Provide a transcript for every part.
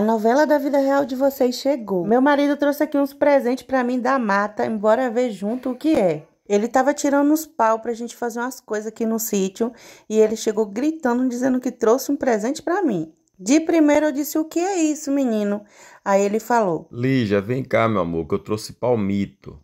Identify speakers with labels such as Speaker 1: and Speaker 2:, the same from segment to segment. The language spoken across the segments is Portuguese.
Speaker 1: A novela da vida real de vocês chegou. Meu marido trouxe aqui uns presentes para mim da mata, embora ver junto o que é. Ele tava tirando uns pau pra gente fazer umas coisas aqui no sítio e ele chegou gritando dizendo que trouxe um presente para mim. De primeiro eu disse: "O que é isso, menino?" Aí ele falou: "Lígia, vem cá, meu amor, que eu trouxe palmito."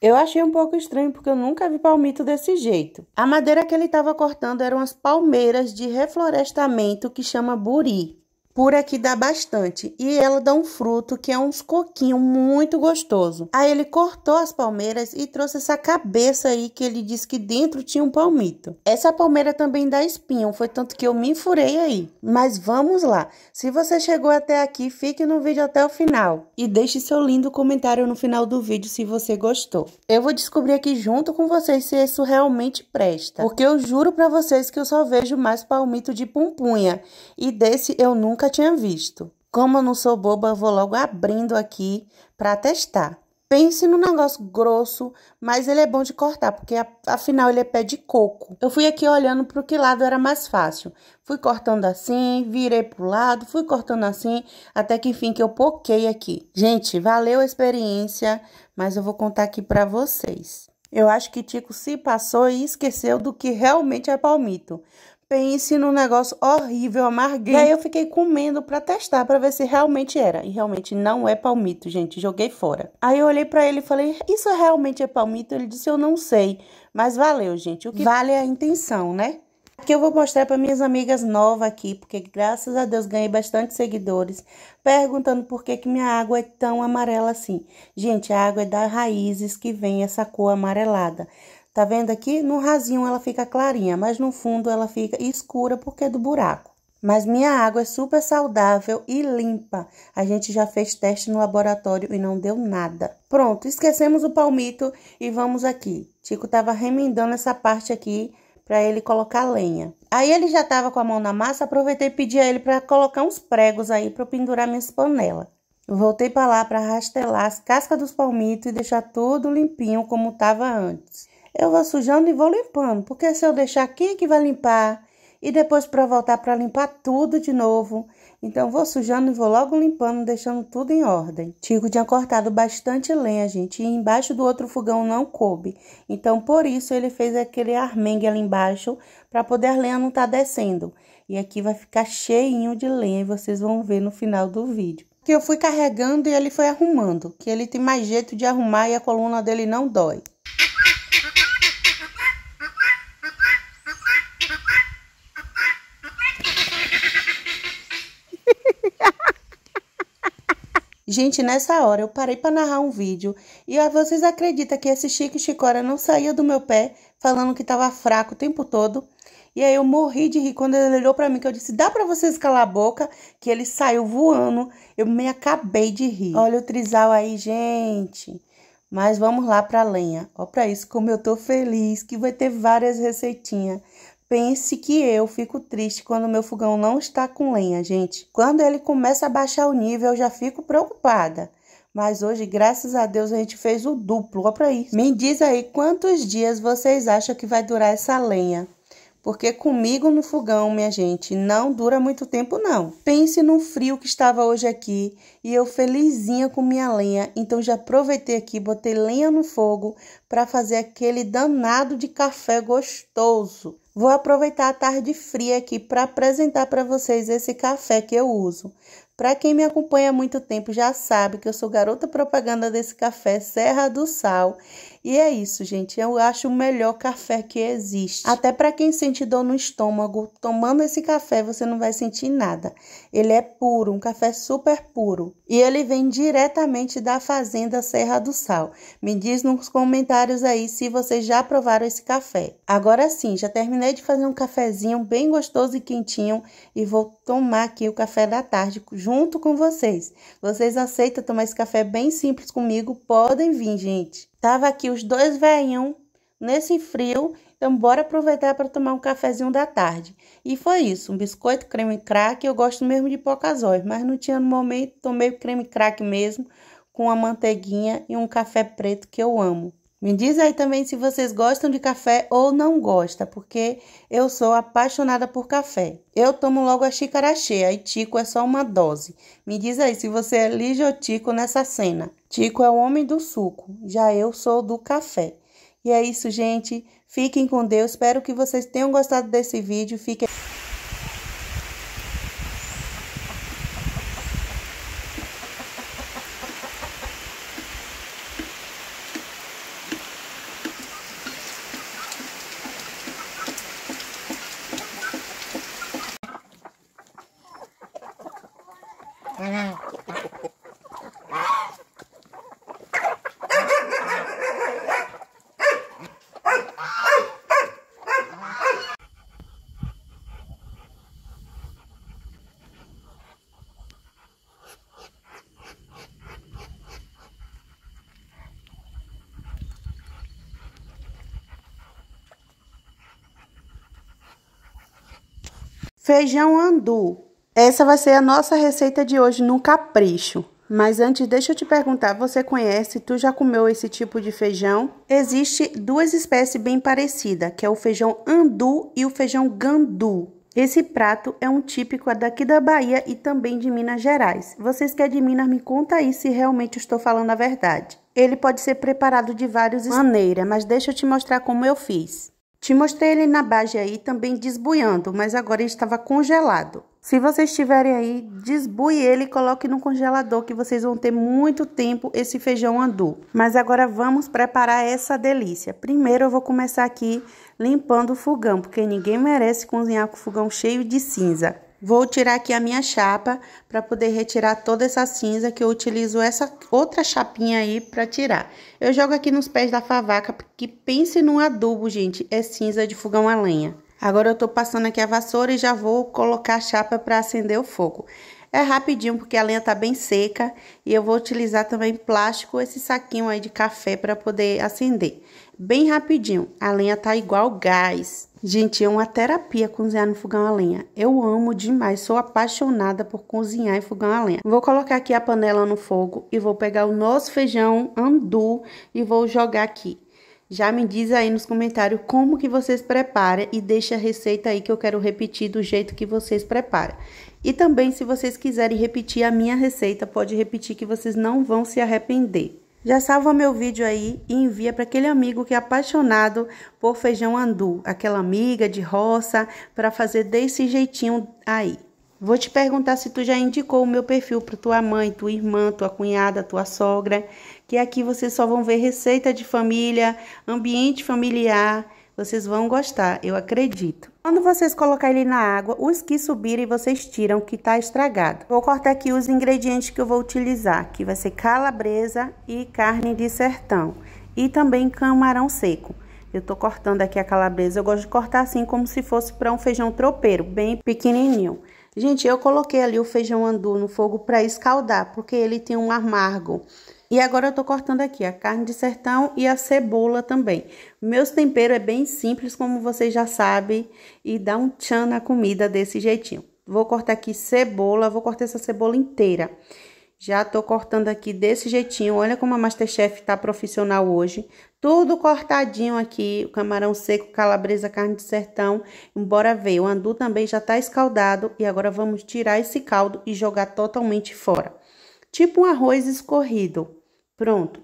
Speaker 1: Eu achei um pouco estranho porque eu nunca vi palmito desse jeito. A madeira que ele estava cortando eram as palmeiras de reflorestamento que chama buri por aqui dá bastante e ela dá um fruto que é uns coquinho muito gostoso. Aí ele cortou as palmeiras e trouxe essa cabeça aí que ele disse que dentro tinha um palmito. Essa palmeira também dá espinho, foi tanto que eu me furei aí. Mas vamos lá. Se você chegou até aqui, fique no vídeo até o final e deixe seu lindo comentário no final do vídeo se você gostou. Eu vou descobrir aqui junto com vocês se isso realmente presta, porque eu juro para vocês que eu só vejo mais palmito de pumpunha e desse eu nunca tinha visto. Como eu não sou boba, eu vou logo abrindo aqui para testar. Pense no negócio grosso, mas ele é bom de cortar, porque afinal ele é pé de coco. Eu fui aqui olhando para que lado era mais fácil. Fui cortando assim, virei pro lado, fui cortando assim, até que enfim que eu poquei aqui. Gente, valeu a experiência, mas eu vou contar aqui para vocês. Eu acho que Tico se passou e esqueceu do que realmente é palmito. Pense num negócio horrível, amarguinho. E aí eu fiquei comendo para testar, para ver se realmente era. E realmente não é palmito, gente. Joguei fora. Aí eu olhei para ele e falei: "Isso realmente é palmito?" Ele disse: "Eu não sei, mas valeu, gente. O que vale é a intenção, né?" Aqui eu vou mostrar para minhas amigas novas aqui, porque graças a Deus ganhei bastante seguidores, perguntando por que, que minha água é tão amarela assim. Gente, a água é das raízes que vem essa cor amarelada. Tá vendo aqui? No rasinho ela fica clarinha, mas no fundo ela fica escura porque é do buraco. Mas minha água é super saudável e limpa. A gente já fez teste no laboratório e não deu nada. Pronto, esquecemos o palmito e vamos aqui. Tico tava remendando essa parte aqui para ele colocar lenha. Aí ele já tava com a mão na massa, aproveitei e pedi a ele para colocar uns pregos aí para pendurar minhas panelas. Voltei para lá para rastelar as cascas dos palmitos e deixar tudo limpinho como tava antes eu vou sujando e vou limpando, porque se eu deixar, quem é que vai limpar? E depois para voltar para limpar tudo de novo. Então, vou sujando e vou logo limpando, deixando tudo em ordem. Tigo tinha cortado bastante lenha, gente, e embaixo do outro fogão não coube. Então, por isso, ele fez aquele armengue ali embaixo, para poder a lenha não estar tá descendo. E aqui vai ficar cheinho de lenha, e vocês vão ver no final do vídeo que eu fui carregando e ele foi arrumando, que ele tem mais jeito de arrumar e a coluna dele não dói. Gente, nessa hora eu parei para narrar um vídeo e ah, vocês acreditam que esse Chique Chicora não saía do meu pé falando que estava fraco o tempo todo? E aí eu morri de rir quando ele olhou para mim que eu disse: "Dá para vocês calar a boca?" Que ele saiu voando. Eu me acabei de rir. Olha o trisal aí, gente. Mas vamos lá para lenha. Ó para isso como eu tô feliz que vai ter várias receitinhas. Pense que eu fico triste quando meu fogão não está com lenha, gente. Quando ele começa a baixar o nível, eu já fico preocupada. Mas hoje, graças a Deus, a gente fez o duplo. Olha pra isso. Me diz aí quantos dias vocês acham que vai durar essa lenha porque comigo no fogão, minha gente, não dura muito tempo não. Pense no frio que estava hoje aqui e eu felizinha com minha lenha, então já aproveitei aqui, botei lenha no fogo para fazer aquele danado de café gostoso. Vou aproveitar a tarde fria aqui para apresentar para vocês esse café que eu uso. Para quem me acompanha há muito tempo já sabe que eu sou garota propaganda desse café Serra do Sal. E é isso, gente. Eu acho o melhor café que existe. Até para quem sente dor no estômago, tomando esse café você não vai sentir nada. Ele é puro, um café super puro. E ele vem diretamente da fazenda Serra do Sal. Me diz nos comentários aí se vocês já provaram esse café. Agora sim, já terminei de fazer um cafezinho bem gostoso e quentinho e vou tomar aqui o café da tarde junto junto com vocês. Vocês aceitam tomar esse café bem simples comigo? Podem vir, gente. Tava aqui os dois veinhão nesse frio, então bora aproveitar para tomar um cafezinho da tarde. E foi isso, um biscoito creme crack, eu gosto mesmo de pocazóis, mas não tinha no momento, tomei creme crack mesmo, com a manteiguinha e um café preto que eu amo. Me diz aí também se vocês gostam de café ou não gosta, porque eu sou apaixonada por café. Eu tomo logo a xícara cheia e Tico é só uma dose. Me diz aí se você é ligeiro Tico nessa cena. Tico é o homem do suco, já eu sou do café. E é isso, gente. Fiquem com Deus. Espero que vocês tenham gostado desse vídeo. Fiquem Feijão andu. Essa vai ser a nossa receita de hoje no capricho. Mas antes, deixa eu te perguntar, você conhece, tu já comeu esse tipo de feijão? Existe duas espécies bem parecidas, que é o feijão andu e o feijão gandu. Esse prato é um típico daqui da Bahia e também de Minas Gerais. Vocês que é de Minas, me conta aí se realmente estou falando a verdade. Ele pode ser preparado de várias maneiras, mas deixa eu te mostrar como eu fiz. Te mostrei ele na base aí também desbuiando, mas agora ele estava congelado. Se vocês tiverem aí, desbuie ele e coloque no congelador que vocês vão ter muito tempo esse feijão andu. Mas agora vamos preparar essa delícia. Primeiro eu vou começar aqui limpando o fogão, porque ninguém merece cozinhar com o fogão cheio de cinza. Vou tirar aqui a minha chapa para poder retirar toda essa cinza que eu utilizo essa outra chapinha aí para tirar. Eu jogo aqui nos pés da favaca, porque pense num adubo, gente, é cinza de fogão a lenha. Agora eu tô passando aqui a vassoura e já vou colocar a chapa para acender o fogo. É rapidinho porque a lenha tá bem seca e eu vou utilizar também plástico, esse saquinho aí de café para poder acender. Bem rapidinho. A lenha tá igual gás. Gente, é uma terapia cozinhar no fogão a lenha. Eu amo demais, sou apaixonada por cozinhar em fogão a lenha. Vou colocar aqui a panela no fogo e vou pegar o nosso feijão andu e vou jogar aqui. Já me diz aí nos comentários como que vocês preparam e deixa a receita aí que eu quero repetir do jeito que vocês preparam. E também, se vocês quiserem repetir a minha receita, pode repetir que vocês não vão se arrepender. Já salva meu vídeo aí e envia para aquele amigo que é apaixonado por feijão andu, aquela amiga de roça, para fazer desse jeitinho aí. Vou te perguntar se tu já indicou o meu perfil para tua mãe, tua irmã, tua cunhada, tua sogra, que aqui vocês só vão ver receita de família, ambiente familiar vocês vão gostar, eu acredito. Quando vocês colocarem ele na água, os que subirem vocês tiram que tá estragado. Vou cortar aqui os ingredientes que eu vou utilizar, que vai ser calabresa e carne de sertão. E também camarão seco. Eu tô cortando aqui a calabresa, eu gosto de cortar assim como se fosse para um feijão tropeiro, bem pequenininho. Gente, eu coloquei ali o feijão andu no fogo para escaldar, porque ele tem um amargo. E agora eu tô cortando aqui a carne de sertão e a cebola também. Meus temperos é bem simples, como vocês já sabem, e dá um tchan na comida desse jeitinho. Vou cortar aqui cebola, vou cortar essa cebola inteira. Já tô cortando aqui desse jeitinho, olha como a Masterchef tá profissional hoje. Tudo cortadinho aqui, o camarão seco, calabresa, carne de sertão. embora ver, o andu também já tá escaldado e agora vamos tirar esse caldo e jogar totalmente fora. Tipo um arroz escorrido. Pronto.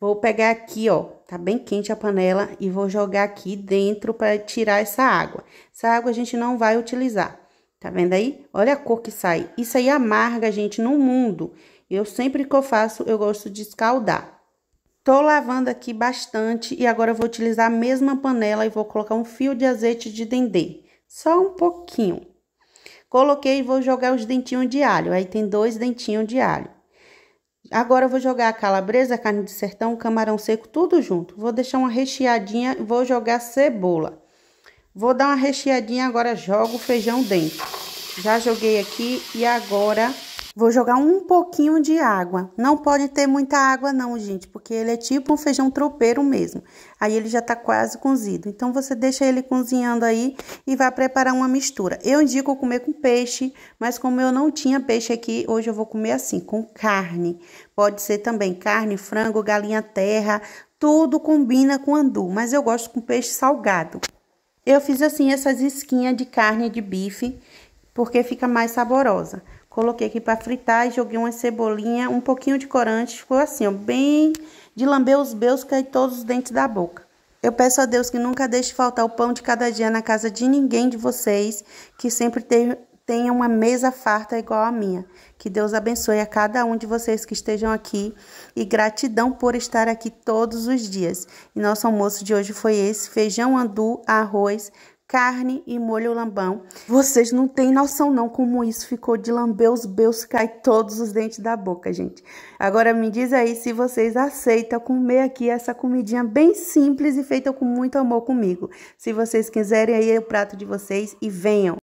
Speaker 1: Vou pegar aqui, ó, tá bem quente a panela e vou jogar aqui dentro para tirar essa água. Essa água a gente não vai utilizar, tá vendo aí? Olha a cor que sai. Isso aí amarga, gente, no mundo. Eu sempre que eu faço, eu gosto de escaldar. Tô lavando aqui bastante e agora vou utilizar a mesma panela e vou colocar um fio de azeite de dendê. Só um pouquinho. Coloquei e vou jogar os dentinhos de alho. Aí tem dois dentinhos de alho. Agora eu vou jogar a calabresa, a carne de sertão, o camarão seco, tudo junto. Vou deixar uma recheadinha, vou jogar cebola. Vou dar uma recheadinha, agora jogo o feijão dentro. Já joguei aqui e agora Vou jogar um pouquinho de água. Não pode ter muita água não, gente, porque ele é tipo um feijão tropeiro mesmo. Aí ele já tá quase cozido. Então você deixa ele cozinhando aí e vai preparar uma mistura. Eu indico comer com peixe, mas como eu não tinha peixe aqui, hoje eu vou comer assim, com carne. Pode ser também carne, frango, galinha terra, tudo combina com andu, mas eu gosto com peixe salgado. Eu fiz assim essas esquinhas de carne de bife, porque fica mais saborosa. Coloquei aqui para fritar e joguei uma cebolinha, um pouquinho de corante. Ficou assim, ó, bem de lamber os belos, cair todos os dentes da boca. Eu peço a Deus que nunca deixe faltar o pão de cada dia na casa de ninguém de vocês, que sempre tenha uma mesa farta igual a minha. Que Deus abençoe a cada um de vocês que estejam aqui e gratidão por estar aqui todos os dias. E nosso almoço de hoje foi esse: feijão andu, arroz, carne e molho lambão. Vocês não têm noção não como isso ficou de lamber os belos, cai todos os dentes da boca, gente. Agora me diz aí se vocês aceitam comer aqui essa comidinha bem simples e feita com muito amor comigo. Se vocês quiserem aí é o prato de vocês e venham.